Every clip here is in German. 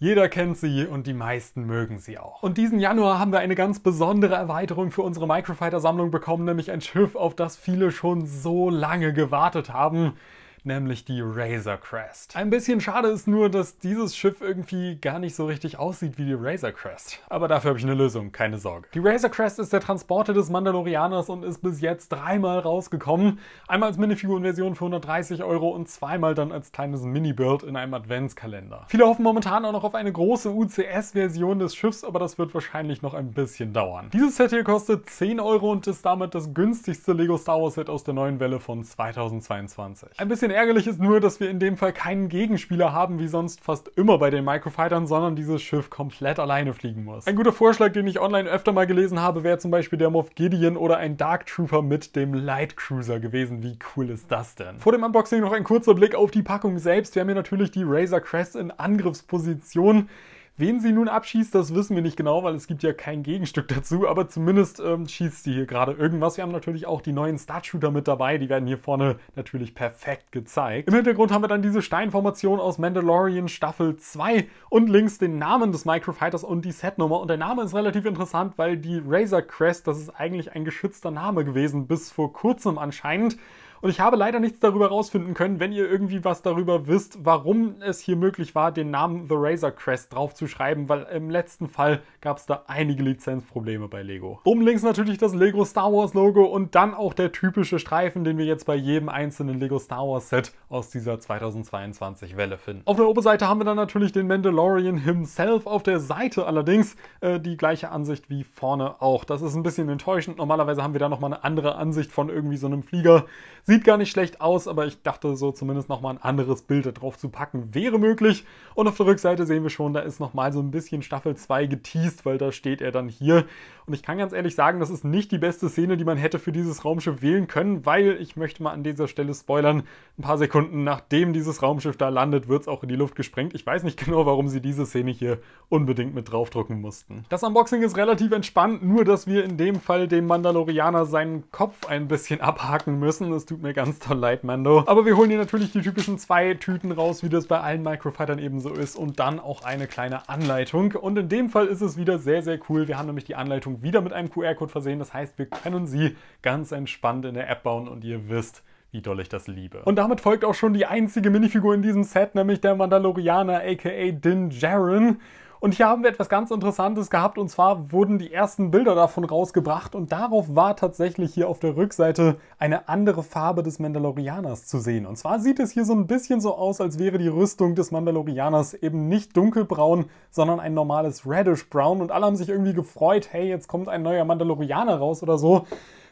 Jeder kennt sie und die meisten mögen sie auch. Und diesen Januar haben wir eine ganz besondere Erweiterung für unsere Microfighter-Sammlung bekommen, nämlich ein Schiff, auf das viele schon so lange gewartet haben nämlich die Razor Crest. Ein bisschen schade ist nur, dass dieses Schiff irgendwie gar nicht so richtig aussieht wie die Razor Crest. Aber dafür habe ich eine Lösung, keine Sorge. Die Razor Crest ist der Transporter des Mandalorianers und ist bis jetzt dreimal rausgekommen. Einmal als Minifigurenversion für 130 Euro und zweimal dann als kleines Mini-Build in einem Adventskalender. Viele hoffen momentan auch noch auf eine große UCS-Version des Schiffs, aber das wird wahrscheinlich noch ein bisschen dauern. Dieses Set hier kostet 10 Euro und ist damit das günstigste Lego Star Wars Set aus der neuen Welle von 2022. Ein bisschen Ärgerlich ist nur, dass wir in dem Fall keinen Gegenspieler haben, wie sonst fast immer bei den Microfightern, sondern dieses Schiff komplett alleine fliegen muss. Ein guter Vorschlag, den ich online öfter mal gelesen habe, wäre zum Beispiel der Moff Gideon oder ein Dark Trooper mit dem Light Cruiser gewesen. Wie cool ist das denn? Vor dem Unboxing noch ein kurzer Blick auf die Packung selbst. Wir haben hier natürlich die Razor Crest in Angriffsposition. Wen sie nun abschießt, das wissen wir nicht genau, weil es gibt ja kein Gegenstück dazu, aber zumindest ähm, schießt sie hier gerade irgendwas. Wir haben natürlich auch die neuen Startshooter mit dabei, die werden hier vorne natürlich perfekt gezeigt. Im Hintergrund haben wir dann diese Steinformation aus Mandalorian Staffel 2 und links den Namen des Microfighters und die Setnummer. Und der Name ist relativ interessant, weil die Razor Crest, das ist eigentlich ein geschützter Name gewesen, bis vor kurzem anscheinend. Und ich habe leider nichts darüber rausfinden können. Wenn ihr irgendwie was darüber wisst, warum es hier möglich war, den Namen The Razor Crest draufzuschreiben, weil im letzten Fall gab es da einige Lizenzprobleme bei Lego. Oben links natürlich das Lego Star Wars Logo und dann auch der typische Streifen, den wir jetzt bei jedem einzelnen Lego Star Wars Set aus dieser 2022 Welle finden. Auf der Oberseite haben wir dann natürlich den Mandalorian himself, auf der Seite allerdings äh, die gleiche Ansicht wie vorne auch. Das ist ein bisschen enttäuschend. Normalerweise haben wir da nochmal eine andere Ansicht von irgendwie so einem Flieger. Sieht gar nicht schlecht aus, aber ich dachte so zumindest nochmal ein anderes Bild da drauf zu packen, wäre möglich. Und auf der Rückseite sehen wir schon, da ist nochmal so ein bisschen Staffel 2 geteased, weil da steht er dann hier. Und ich kann ganz ehrlich sagen, das ist nicht die beste Szene, die man hätte für dieses Raumschiff wählen können, weil ich möchte mal an dieser Stelle spoilern, ein paar Sekunden nachdem dieses Raumschiff da landet, wird es auch in die Luft gesprengt. Ich weiß nicht genau, warum sie diese Szene hier unbedingt mit draufdrucken mussten. Das Unboxing ist relativ entspannt, nur dass wir in dem Fall dem Mandalorianer seinen Kopf ein bisschen abhaken müssen. Es tut tut mir ganz toll leid, Mando. Aber wir holen hier natürlich die typischen zwei Tüten raus, wie das bei allen Microfightern eben so ist. Und dann auch eine kleine Anleitung. Und in dem Fall ist es wieder sehr, sehr cool. Wir haben nämlich die Anleitung wieder mit einem QR-Code versehen. Das heißt, wir können sie ganz entspannt in der App bauen und ihr wisst, wie doll ich das liebe. Und damit folgt auch schon die einzige Minifigur in diesem Set, nämlich der Mandalorianer aka Din Djarin. Und hier haben wir etwas ganz Interessantes gehabt und zwar wurden die ersten Bilder davon rausgebracht und darauf war tatsächlich hier auf der Rückseite eine andere Farbe des Mandalorianers zu sehen. Und zwar sieht es hier so ein bisschen so aus, als wäre die Rüstung des Mandalorianers eben nicht dunkelbraun, sondern ein normales Reddish Brown und alle haben sich irgendwie gefreut, hey, jetzt kommt ein neuer Mandalorianer raus oder so.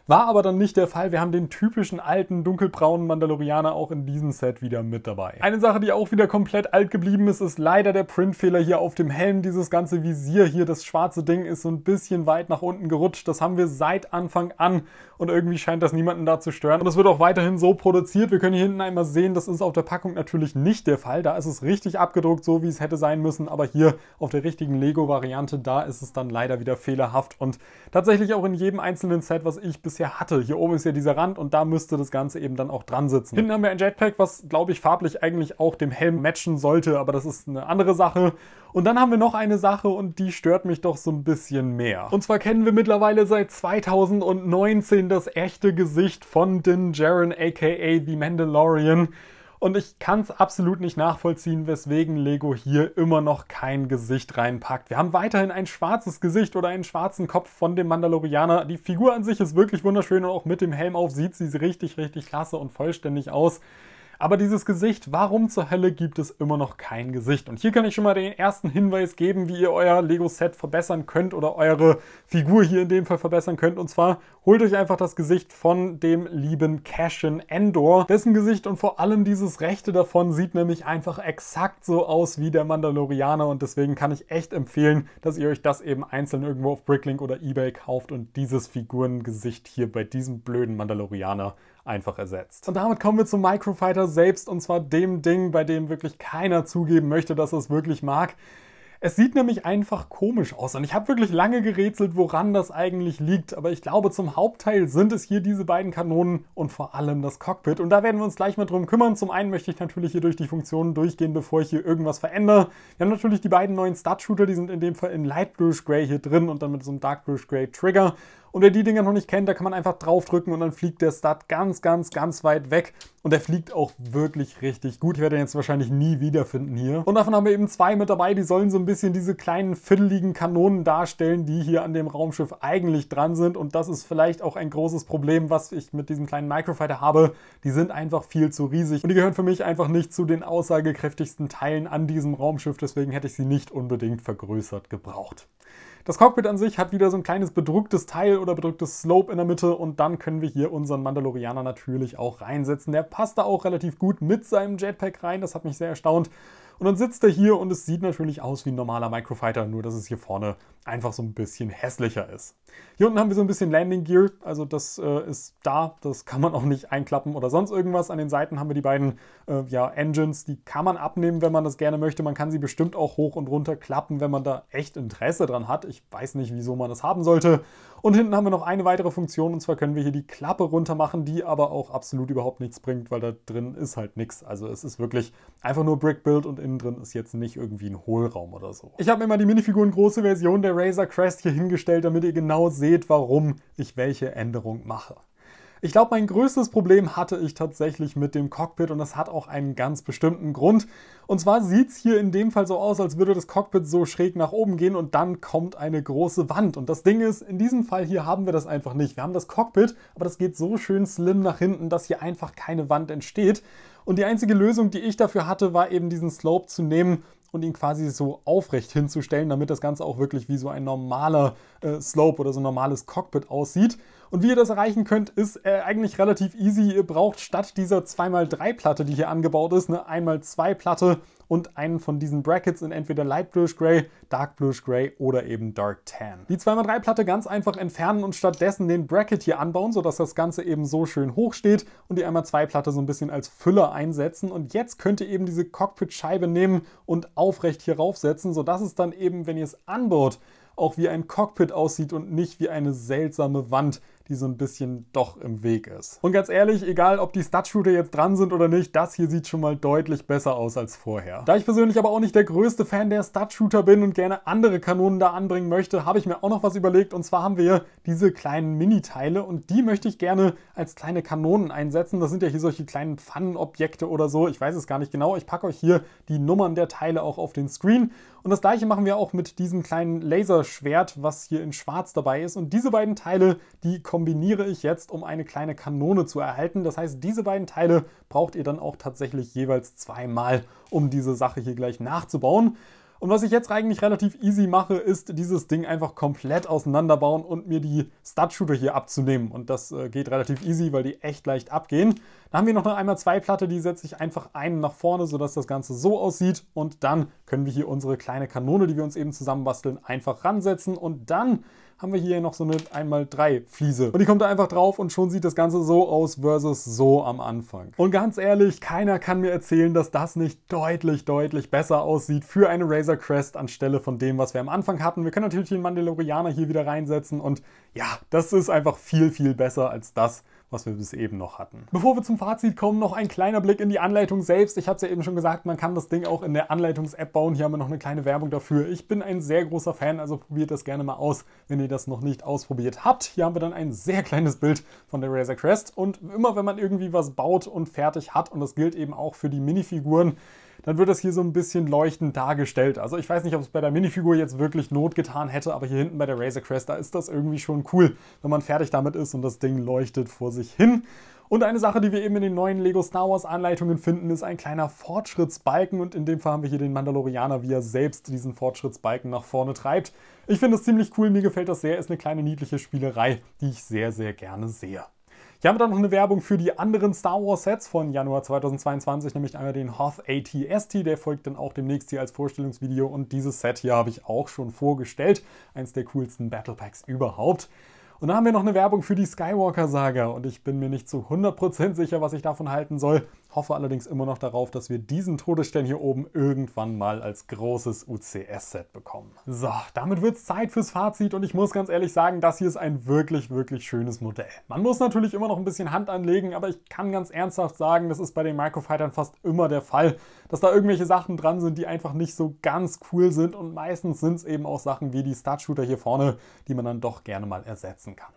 War aber dann nicht der Fall. Wir haben den typischen alten, dunkelbraunen Mandalorianer auch in diesem Set wieder mit dabei. Eine Sache, die auch wieder komplett alt geblieben ist, ist leider der Printfehler hier auf dem Helm. Dieses ganze Visier hier, das schwarze Ding, ist so ein bisschen weit nach unten gerutscht. Das haben wir seit Anfang an und irgendwie scheint das niemanden da zu stören. Und es wird auch weiterhin so produziert. Wir können hier hinten einmal sehen, das ist auf der Packung natürlich nicht der Fall. Da ist es richtig abgedruckt, so wie es hätte sein müssen. Aber hier auf der richtigen Lego-Variante, da ist es dann leider wieder fehlerhaft. Und tatsächlich auch in jedem einzelnen Set, was ich bis bisher hatte. Hier oben ist ja dieser Rand und da müsste das Ganze eben dann auch dran sitzen. Hinten haben wir ein Jetpack, was, glaube ich, farblich eigentlich auch dem Helm matchen sollte, aber das ist eine andere Sache. Und dann haben wir noch eine Sache und die stört mich doch so ein bisschen mehr. Und zwar kennen wir mittlerweile seit 2019 das echte Gesicht von Din Jaren, aka The Mandalorian. Und ich kann es absolut nicht nachvollziehen, weswegen Lego hier immer noch kein Gesicht reinpackt. Wir haben weiterhin ein schwarzes Gesicht oder einen schwarzen Kopf von dem Mandalorianer. Die Figur an sich ist wirklich wunderschön und auch mit dem Helm auf sieht sie richtig, richtig klasse und vollständig aus. Aber dieses Gesicht, warum zur Hölle gibt es immer noch kein Gesicht? Und hier kann ich schon mal den ersten Hinweis geben, wie ihr euer Lego-Set verbessern könnt oder eure Figur hier in dem Fall verbessern könnt. Und zwar holt euch einfach das Gesicht von dem lieben Cashin Endor. Dessen Gesicht und vor allem dieses rechte davon sieht nämlich einfach exakt so aus wie der Mandalorianer und deswegen kann ich echt empfehlen, dass ihr euch das eben einzeln irgendwo auf Bricklink oder Ebay kauft und dieses Figurengesicht hier bei diesem blöden Mandalorianer einfach ersetzt. Und damit kommen wir zum Microfighter selbst und zwar dem Ding, bei dem wirklich keiner zugeben möchte, dass er es wirklich mag. Es sieht nämlich einfach komisch aus und ich habe wirklich lange gerätselt, woran das eigentlich liegt, aber ich glaube, zum Hauptteil sind es hier diese beiden Kanonen und vor allem das Cockpit und da werden wir uns gleich mal drum kümmern. Zum einen möchte ich natürlich hier durch die Funktionen durchgehen, bevor ich hier irgendwas verändere. Wir haben natürlich die beiden neuen Stud-Shooter, die sind in dem Fall in Light Bluish Gray hier drin und dann mit so einem Dark Bluish Gray Trigger und wer die Dinger noch nicht kennt, da kann man einfach draufdrücken und dann fliegt der Stud ganz, ganz, ganz weit weg. Und der fliegt auch wirklich richtig gut. Ich werde ihn jetzt wahrscheinlich nie wiederfinden hier. Und davon haben wir eben zwei mit dabei, die sollen so ein bisschen diese kleinen fiddeligen Kanonen darstellen, die hier an dem Raumschiff eigentlich dran sind. Und das ist vielleicht auch ein großes Problem, was ich mit diesem kleinen Microfighter habe. Die sind einfach viel zu riesig. Und die gehören für mich einfach nicht zu den aussagekräftigsten Teilen an diesem Raumschiff. Deswegen hätte ich sie nicht unbedingt vergrößert gebraucht. Das Cockpit an sich hat wieder so ein kleines bedrucktes Teil oder bedrucktes Slope in der Mitte und dann können wir hier unseren Mandalorianer natürlich auch reinsetzen. Der passt da auch relativ gut mit seinem Jetpack rein, das hat mich sehr erstaunt. Und dann sitzt er hier und es sieht natürlich aus wie ein normaler Microfighter, nur dass es hier vorne einfach so ein bisschen hässlicher ist. Hier unten haben wir so ein bisschen Landing Gear, also das äh, ist da, das kann man auch nicht einklappen oder sonst irgendwas. An den Seiten haben wir die beiden äh, ja, Engines, die kann man abnehmen, wenn man das gerne möchte. Man kann sie bestimmt auch hoch und runter klappen, wenn man da echt Interesse dran hat. Ich weiß nicht, wieso man das haben sollte. Und hinten haben wir noch eine weitere Funktion und zwar können wir hier die Klappe runter machen, die aber auch absolut überhaupt nichts bringt, weil da drin ist halt nichts. Also es ist wirklich einfach nur Brick Build und innen drin ist jetzt nicht irgendwie ein Hohlraum oder so. Ich habe mir mal die Minifiguren große Version der Eraser Crest hier hingestellt, damit ihr genau seht, warum ich welche Änderung mache. Ich glaube, mein größtes Problem hatte ich tatsächlich mit dem Cockpit und das hat auch einen ganz bestimmten Grund. Und zwar sieht es hier in dem Fall so aus, als würde das Cockpit so schräg nach oben gehen und dann kommt eine große Wand. Und das Ding ist, in diesem Fall hier haben wir das einfach nicht. Wir haben das Cockpit, aber das geht so schön slim nach hinten, dass hier einfach keine Wand entsteht. Und die einzige Lösung, die ich dafür hatte, war eben diesen Slope zu nehmen und ihn quasi so aufrecht hinzustellen, damit das Ganze auch wirklich wie so ein normaler äh, Slope oder so ein normales Cockpit aussieht. Und wie ihr das erreichen könnt, ist äh, eigentlich relativ easy. Ihr braucht statt dieser 2x3-Platte, die hier angebaut ist, eine 1x2-Platte und einen von diesen Brackets in entweder Light Bluish Gray, Dark Bluish Gray oder eben Dark Tan. Die 2x3-Platte ganz einfach entfernen und stattdessen den Bracket hier anbauen, sodass das Ganze eben so schön hoch steht und die 1x2-Platte so ein bisschen als Füller einsetzen. Und jetzt könnt ihr eben diese Cockpit-Scheibe nehmen und aufrecht hier raufsetzen, sodass es dann eben, wenn ihr es anbaut, auch wie ein Cockpit aussieht und nicht wie eine seltsame Wand, die so ein bisschen doch im Weg ist. Und ganz ehrlich, egal ob die Stud-Shooter jetzt dran sind oder nicht, das hier sieht schon mal deutlich besser aus als vorher. Da ich persönlich aber auch nicht der größte Fan der Stud-Shooter bin und gerne andere Kanonen da anbringen möchte, habe ich mir auch noch was überlegt und zwar haben wir hier diese kleinen Mini-Teile und die möchte ich gerne als kleine Kanonen einsetzen. Das sind ja hier solche kleinen Pfannenobjekte oder so, ich weiß es gar nicht genau. Ich packe euch hier die Nummern der Teile auch auf den Screen und das gleiche machen wir auch mit diesem kleinen Laserschwert, was hier in schwarz dabei ist und diese beiden Teile, die kommen kombiniere ich jetzt, um eine kleine Kanone zu erhalten. Das heißt, diese beiden Teile braucht ihr dann auch tatsächlich jeweils zweimal, um diese Sache hier gleich nachzubauen. Und was ich jetzt eigentlich relativ easy mache, ist dieses Ding einfach komplett auseinanderbauen und mir die Stud-Shooter hier abzunehmen. Und das äh, geht relativ easy, weil die echt leicht abgehen. Dann haben wir noch eine einmal zwei Platte, die setze ich einfach einen nach vorne, sodass das Ganze so aussieht. Und dann können wir hier unsere kleine Kanone, die wir uns eben zusammenbasteln, einfach ransetzen. Und dann haben wir hier noch so eine 1x3 Fliese. Und die kommt da einfach drauf und schon sieht das Ganze so aus versus so am Anfang. Und ganz ehrlich, keiner kann mir erzählen, dass das nicht deutlich, deutlich besser aussieht für eine Razor Crest anstelle von dem, was wir am Anfang hatten. Wir können natürlich den Mandalorianer hier wieder reinsetzen und ja, das ist einfach viel, viel besser als das, was wir bis eben noch hatten. Bevor wir zum Fazit kommen, noch ein kleiner Blick in die Anleitung selbst. Ich habe es ja eben schon gesagt, man kann das Ding auch in der Anleitungs-App bauen. Hier haben wir noch eine kleine Werbung dafür. Ich bin ein sehr großer Fan, also probiert das gerne mal aus, wenn ihr das noch nicht ausprobiert habt. Hier haben wir dann ein sehr kleines Bild von der Razer Crest und immer wenn man irgendwie was baut und fertig hat und das gilt eben auch für die Minifiguren, dann wird das hier so ein bisschen leuchtend dargestellt. Also ich weiß nicht, ob es bei der Minifigur jetzt wirklich Not getan hätte, aber hier hinten bei der Razor Crest, da ist das irgendwie schon cool, wenn man fertig damit ist und das Ding leuchtet vor sich hin. Und eine Sache, die wir eben in den neuen Lego Star Wars Anleitungen finden, ist ein kleiner Fortschrittsbalken und in dem Fall haben wir hier den Mandalorianer, wie er selbst diesen Fortschrittsbalken nach vorne treibt. Ich finde das ziemlich cool, mir gefällt das sehr, ist eine kleine niedliche Spielerei, die ich sehr, sehr gerne sehe. Wir haben wir dann noch eine Werbung für die anderen Star Wars Sets von Januar 2022, nämlich einmal den Hoth ATST, der folgt dann auch demnächst hier als Vorstellungsvideo und dieses Set hier habe ich auch schon vorgestellt, eins der coolsten Battle Packs überhaupt. Und dann haben wir noch eine Werbung für die Skywalker-Saga und ich bin mir nicht zu 100% sicher, was ich davon halten soll. Hoffe allerdings immer noch darauf, dass wir diesen Todesstern hier oben irgendwann mal als großes UCS-Set bekommen. So, damit wird es Zeit fürs Fazit und ich muss ganz ehrlich sagen, das hier ist ein wirklich, wirklich schönes Modell. Man muss natürlich immer noch ein bisschen Hand anlegen, aber ich kann ganz ernsthaft sagen, das ist bei den Microfightern fast immer der Fall, dass da irgendwelche Sachen dran sind, die einfach nicht so ganz cool sind und meistens sind es eben auch Sachen wie die Startshooter hier vorne, die man dann doch gerne mal ersetzen kann.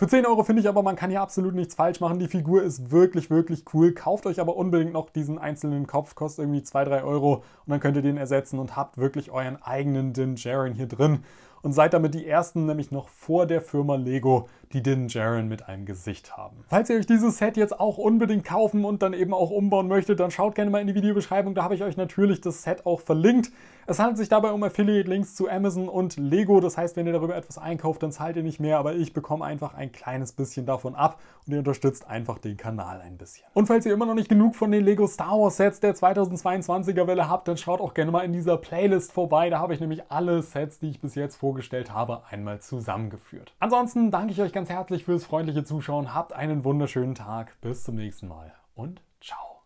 Für 10 Euro finde ich aber, man kann hier absolut nichts falsch machen. Die Figur ist wirklich, wirklich cool. Kauft euch aber unbedingt noch diesen einzelnen Kopf, kostet irgendwie 2, 3 Euro und dann könnt ihr den ersetzen und habt wirklich euren eigenen Din Jaren hier drin und seid damit die ersten, nämlich noch vor der Firma Lego, die den Jaren mit einem Gesicht haben. Falls ihr euch dieses Set jetzt auch unbedingt kaufen und dann eben auch umbauen möchtet, dann schaut gerne mal in die Videobeschreibung, da habe ich euch natürlich das Set auch verlinkt. Es handelt sich dabei um Affiliate-Links zu Amazon und Lego, das heißt, wenn ihr darüber etwas einkauft, dann zahlt ihr nicht mehr, aber ich bekomme einfach ein kleines bisschen davon ab und ihr unterstützt einfach den Kanal ein bisschen. Und falls ihr immer noch nicht genug von den Lego Star Wars Sets der 2022er Welle habt, dann schaut auch gerne mal in dieser Playlist vorbei, da habe ich nämlich alle Sets, die ich bis jetzt vor vorgestellt habe, einmal zusammengeführt. Ansonsten danke ich euch ganz herzlich fürs freundliche Zuschauen, habt einen wunderschönen Tag, bis zum nächsten Mal und ciao.